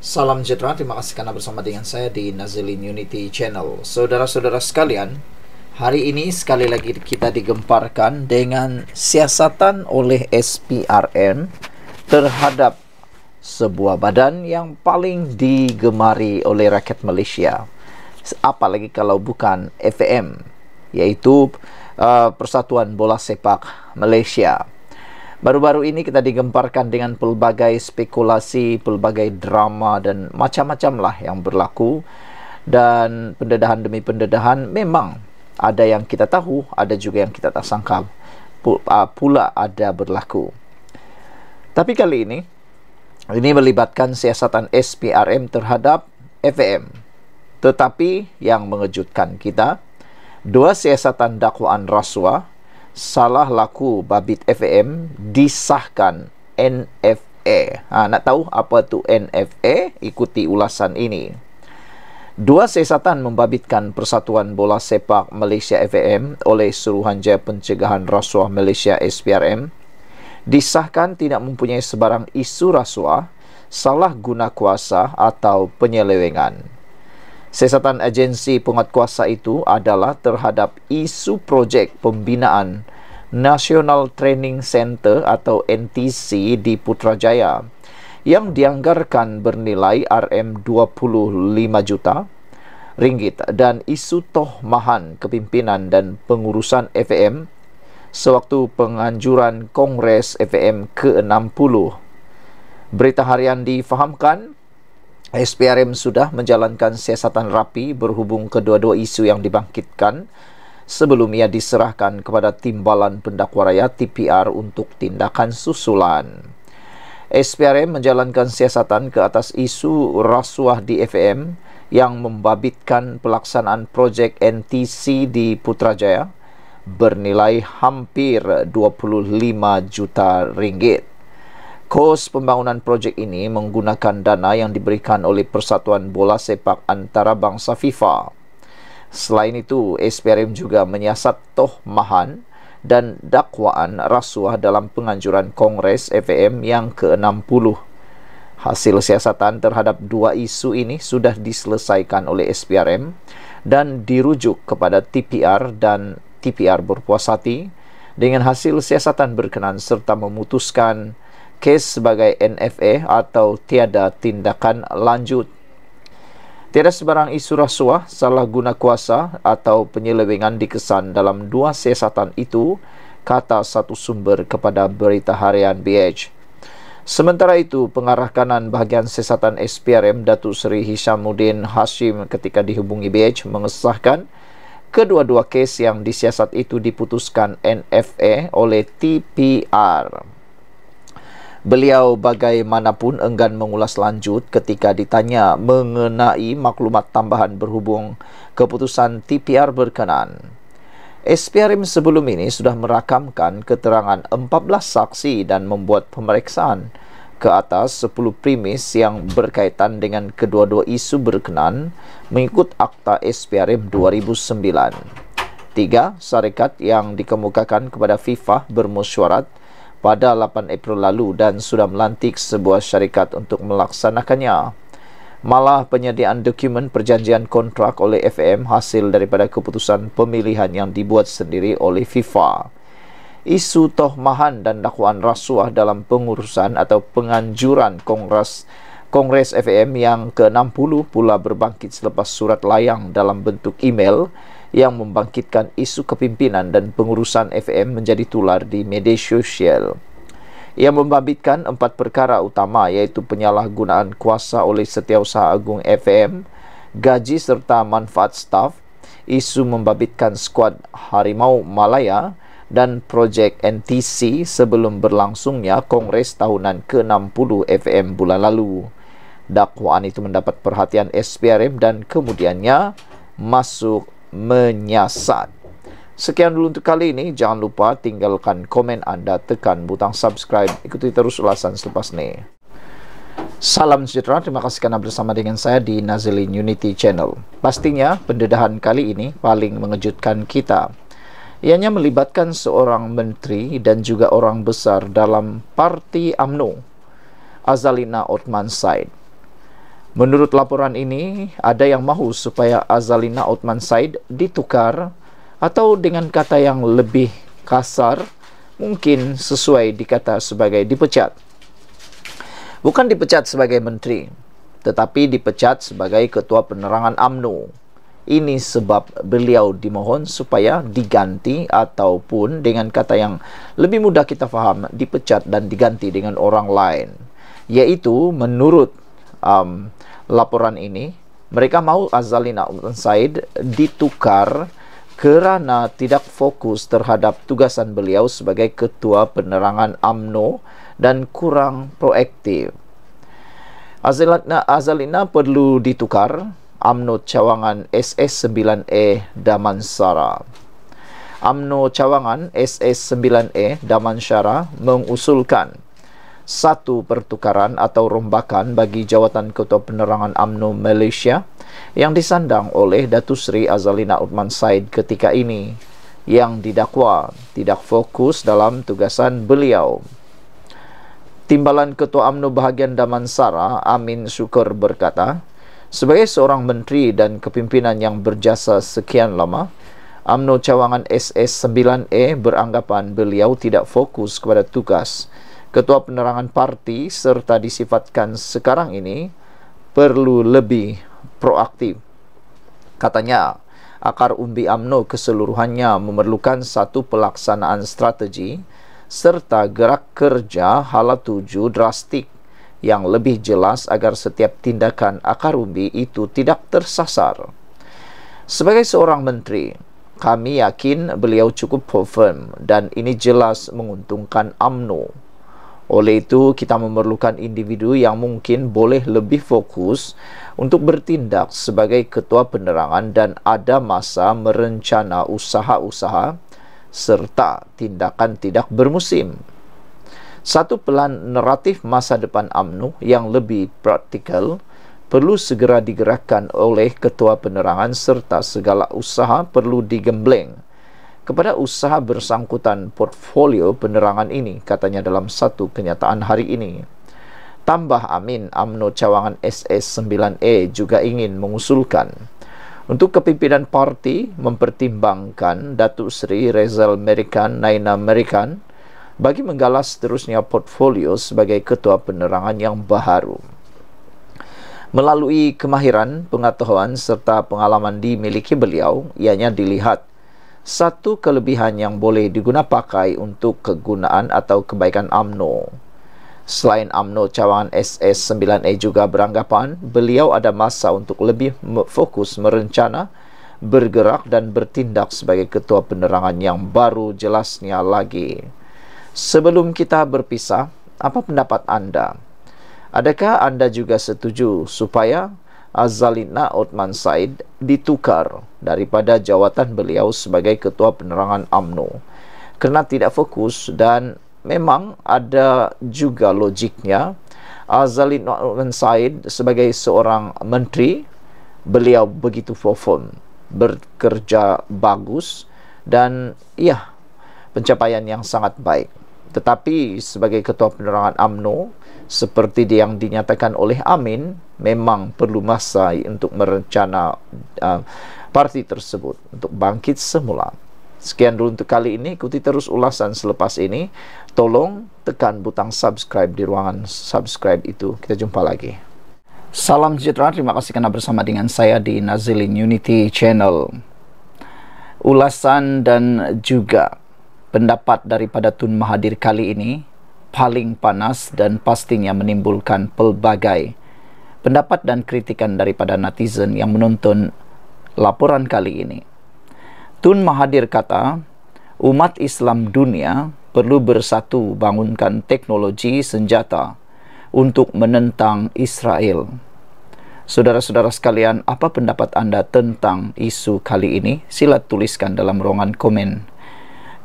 Salam sejahtera, terima kasih kerana bersama dengan saya di Nazilin Unity Channel. Saudara-saudara sekalian, hari ini sekali lagi kita digemparkan dengan siasatan oleh SPRM terhadap sebuah badan yang paling digemari oleh rakyat Malaysia. Apalagi kalau bukan FAM, iaitu uh, Persatuan Bola Sepak Malaysia. Baru-baru ini kita digemparkan dengan pelbagai spekulasi, pelbagai drama dan macam-macam lah yang berlaku. Dan pendedahan demi pendedahan memang ada yang kita tahu, ada juga yang kita tak sangka ah, pula ada berlaku. Tapi kali ini, ini melibatkan siasatan SPRM terhadap FM. Tetapi yang mengejutkan kita, dua siasatan dakwaan rasuah salah laku babit FAM disahkan NFA. Ha, nak tahu apa tu NFA? Ikuti ulasan ini. Dua siasatan membabitkan Persatuan Bola Sepak Malaysia FAM oleh Suruhanjaya Pencegahan Rasuah Malaysia SPRM disahkan tidak mempunyai sebarang isu rasuah, salah guna kuasa atau penyelewengan. Siasatan agensi penguatkuasa itu adalah terhadap isu projek pembinaan National Training Center atau NTC di Putrajaya yang dianggarkan bernilai RM25 juta ringgit dan isu toh mahan kepimpinan dan pengurusan FAM sewaktu penganjuran Kongres FAM ke-60. Berita harian difahamkan SPRM sudah menjalankan siasatan rapi berhubung kedua-dua isu yang dibangkitkan sebelum ia diserahkan kepada Timbalan Pendakwa Raya TPR untuk tindakan susulan. SPRM menjalankan siasatan ke atas isu rasuah di FM yang membabitkan pelaksanaan projek NTC di Putrajaya bernilai hampir 25 juta ringgit. Kos pembangunan projek ini menggunakan dana yang diberikan oleh Persatuan Bola Sepak Antarabangsa FIFA. Selain itu, SPRM juga menyiasat toh mahan dan dakwaan rasuah dalam penganjuran Kongres FVM yang ke-60. Hasil siasatan terhadap dua isu ini sudah diselesaikan oleh SPRM dan dirujuk kepada TPR dan TPR berpuas hati dengan hasil siasatan berkenan serta memutuskan kes sebagai NFA atau tiada tindakan lanjut. Tiada sebarang isu rasuah, salah guna kuasa atau penyelewengan dikesan dalam dua siasatan itu, kata satu sumber kepada berita harian BH. Sementara itu, pengarah kanan bahagian siasatan SPRM Datuk Seri Hishamuddin Hashim ketika dihubungi BH mengesahkan kedua-dua kes yang disiasat itu diputuskan NFA oleh TPR. Beliau bagaimanapun enggan mengulas lanjut ketika ditanya mengenai maklumat tambahan berhubung keputusan TPR berkenaan. SPRM sebelum ini sudah merakamkan keterangan 14 saksi dan membuat pemeriksaan ke atas 10 primis yang berkaitan dengan kedua-dua isu berkenan mengikut Akta SPRM 2009. Tiga, syarikat yang dikemukakan kepada FIFA bermusyawarat pada 8 April lalu dan sudah melantik sebuah syarikat untuk melaksanakannya. Malah penyediaan dokumen perjanjian kontrak oleh FM hasil daripada keputusan pemilihan yang dibuat sendiri oleh FIFA. Isu tohmahan dan dakwaan rasuah dalam pengurusan atau penganjuran Kongres Kongres FM yang ke-60 pula berbangkit selepas surat layang dalam bentuk email yang membangkitkan isu kepimpinan dan pengurusan FM menjadi tular di media sosial. Ia membabitkan empat perkara utama iaitu penyalahgunaan kuasa oleh Setiausaha Agung FM, gaji serta manfaat staf, isu membabitkan skuad Harimau Malaya dan projek NTC sebelum berlangsungnya Kongres Tahunan ke-60 FM bulan lalu. Dakwaan itu mendapat perhatian SPRM dan kemudiannya masuk menyiasat. Sekian dulu untuk kali ini. Jangan lupa tinggalkan komen anda, tekan butang subscribe. Ikuti terus ulasan selepas ini. Salam sejahtera, terima kasih kerana bersama dengan saya di Nazilin Unity Channel. Pastinya, pendedahan kali ini paling mengejutkan kita. Ianya melibatkan seorang menteri dan juga orang besar dalam parti UMNO, Azalina Othman Said. Menurut laporan ini, ada yang mahu supaya Azalina Outman Said ditukar atau dengan kata yang lebih kasar, mungkin sesuai dikata sebagai dipecat. Bukan dipecat sebagai menteri, tetapi dipecat sebagai ketua penerangan AMNO. Ini sebab beliau dimohon supaya diganti ataupun dengan kata yang lebih mudah kita faham, dipecat dan diganti dengan orang lain. Yaitu menurut um, laporan ini mereka mahu Azalina Umtan Said ditukar kerana tidak fokus terhadap tugasan beliau sebagai ketua penerangan AMNO dan kurang proaktif. Azalina, Azalina perlu ditukar AMNO cawangan SS9E Damansara. AMNO cawangan SS9E Damansara mengusulkan satu pertukaran atau rombakan bagi jawatan Ketua Penerangan AMNO Malaysia yang disandang oleh Datu Seri Azalina Uthman Said ketika ini yang didakwa tidak fokus dalam tugasan beliau. Timbalan Ketua AMNO Bahagian Damansara Amin Syukur berkata, sebagai seorang menteri dan kepimpinan yang berjasa sekian lama, AMNO cawangan SS9E beranggapan beliau tidak fokus kepada tugas. Ketua Penerangan Parti serta disifatkan sekarang ini perlu lebih proaktif. Katanya, akar umbi AMNO keseluruhannya memerlukan satu pelaksanaan strategi serta gerak kerja hala tuju drastik yang lebih jelas agar setiap tindakan akar umbi itu tidak tersasar. Sebagai seorang menteri, kami yakin beliau cukup firm dan ini jelas menguntungkan AMNO. Oleh itu, kita memerlukan individu yang mungkin boleh lebih fokus untuk bertindak sebagai ketua penerangan dan ada masa merencana usaha-usaha serta tindakan tidak bermusim. Satu pelan naratif masa depan AMNU yang lebih praktikal perlu segera digerakkan oleh ketua penerangan serta segala usaha perlu digembleng kepada usaha bersangkutan portfolio penerangan ini katanya dalam satu kenyataan hari ini tambah amin amno cawangan SS9E juga ingin mengusulkan untuk kepimpinan parti mempertimbangkan Datuk Seri Rezal Merikan Naina Merikan bagi menggalas seterusnya portfolio sebagai ketua penerangan yang baharu melalui kemahiran pengetahuan serta pengalaman dimiliki beliau ianya dilihat satu kelebihan yang boleh diguna pakai untuk kegunaan atau kebaikan AMNO. Selain AMNO cawangan SS9A juga beranggapan beliau ada masa untuk lebih fokus merencana, bergerak dan bertindak sebagai ketua penerangan yang baru jelasnya lagi. Sebelum kita berpisah, apa pendapat anda? Adakah anda juga setuju supaya Azalina Utman Said ditukar daripada jawatan beliau sebagai ketua penerangan AMNO kerana tidak fokus dan memang ada juga logiknya Azalina Utman Said sebagai seorang menteri beliau begitu perform bekerja bagus dan ya pencapaian yang sangat baik tetapi sebagai ketua penerangan AMNO seperti yang dinyatakan oleh Amin memang perlu masa untuk merencana uh, parti tersebut untuk bangkit semula sekian dulu untuk kali ini ikuti terus ulasan selepas ini tolong tekan butang subscribe di ruangan subscribe itu kita jumpa lagi salam sejahtera terima kasih karena bersama dengan saya di Nazilin Unity Channel ulasan dan juga pendapat daripada Tun Mahathir kali ini paling panas dan pastinya menimbulkan pelbagai pendapat dan kritikan daripada netizen yang menonton laporan kali ini. Tun Mahathir kata, umat Islam dunia perlu bersatu bangunkan teknologi senjata untuk menentang Israel. Saudara-saudara sekalian, apa pendapat Anda tentang isu kali ini? Sila tuliskan dalam ruangan komen.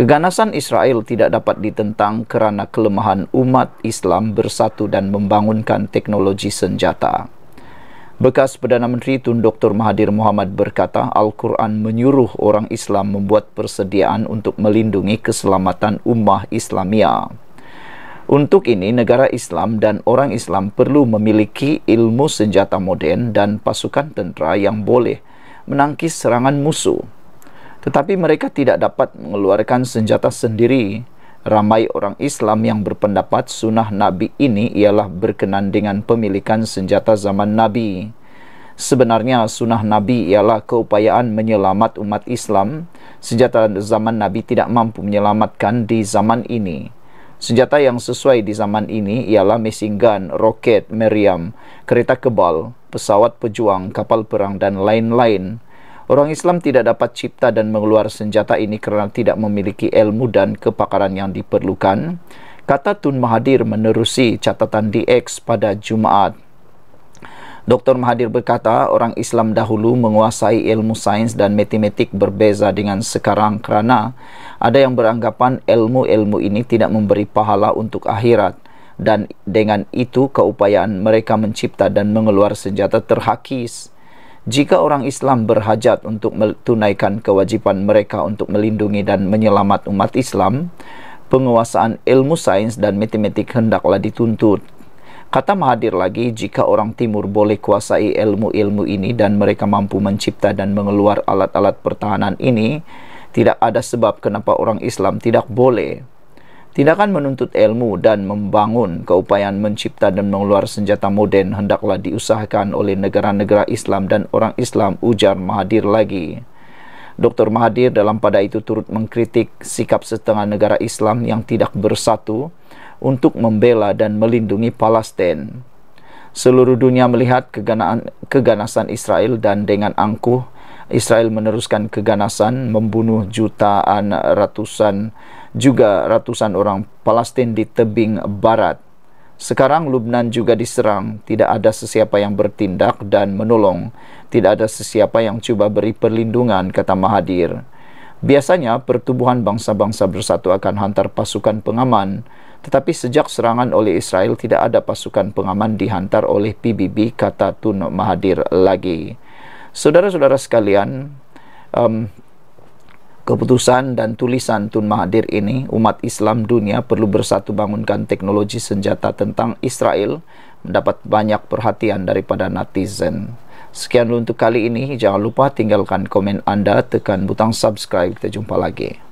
Keganasan Israel tidak dapat ditentang kerana kelemahan umat Islam bersatu dan membangunkan teknologi senjata. Bekas Perdana Menteri Tun Dr. Mahathir Mohamad berkata, Al-Quran menyuruh orang Islam membuat persediaan untuk melindungi keselamatan ummah Islamia. Untuk ini, negara Islam dan orang Islam perlu memiliki ilmu senjata moden dan pasukan tentera yang boleh menangkis serangan musuh. Tetapi mereka tidak dapat mengeluarkan senjata sendiri. Ramai orang Islam yang berpendapat sunnah Nabi ini ialah berkenan dengan pemilikan senjata zaman Nabi. Sebenarnya sunnah Nabi ialah keupayaan menyelamat umat Islam. Senjata zaman Nabi tidak mampu menyelamatkan di zaman ini. Senjata yang sesuai di zaman ini ialah machine gun, roket, meriam, kereta kebal, pesawat pejuang, kapal perang dan lain-lain. Orang Islam tidak dapat cipta dan mengeluar senjata ini kerana tidak memiliki ilmu dan kepakaran yang diperlukan. Kata Tun Mahathir menerusi catatan DX pada Jumaat. Dr. Mahathir berkata, orang Islam dahulu menguasai ilmu sains dan matematik berbeza dengan sekarang kerana ada yang beranggapan ilmu-ilmu ini tidak memberi pahala untuk akhirat dan dengan itu keupayaan mereka mencipta dan mengeluar senjata terhakis. Jika orang Islam berhajat untuk menunaikan kewajipan mereka untuk melindungi dan menyelamat umat Islam, penguasaan ilmu sains dan matematik hendaklah dituntut. Kata Mahathir lagi, jika orang timur boleh kuasai ilmu-ilmu ini dan mereka mampu mencipta dan mengeluarkan alat-alat pertahanan ini, tidak ada sebab kenapa orang Islam tidak boleh. Tindakan menuntut ilmu dan membangun keupayaan mencipta dan mengeluarkan senjata moden hendaklah diusahakan oleh negara-negara Islam dan orang Islam ujar Mahadir lagi. Dr. Mahadir dalam pada itu turut mengkritik sikap setengah negara Islam yang tidak bersatu untuk membela dan melindungi Palestin. Seluruh dunia melihat keganaan, keganasan Israel dan dengan angkuh Israel meneruskan keganasan membunuh jutaan ratusan juga ratusan orang Palestin di tebing barat. Sekarang Lubnan juga diserang, tidak ada sesiapa yang bertindak dan menolong, tidak ada sesiapa yang cuba beri perlindungan, kata Mahadir. Biasanya pertubuhan bangsa-bangsa bersatu akan hantar pasukan pengaman, tetapi sejak serangan oleh Israel tidak ada pasukan pengaman dihantar oleh PBB, kata Tun Mahadir lagi. Saudara-saudara sekalian, um, keputusan dan tulisan Tun Mahathir ini, umat Islam dunia perlu bersatu bangunkan teknologi senjata tentang Israel, mendapat banyak perhatian daripada netizen. Sekian untuk kali ini, jangan lupa tinggalkan komen Anda, tekan butang subscribe, kita jumpa lagi.